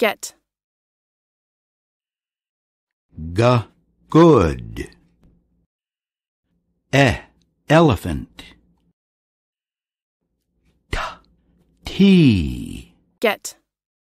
Get. G. Good. E. Elephant. T. tea. Get.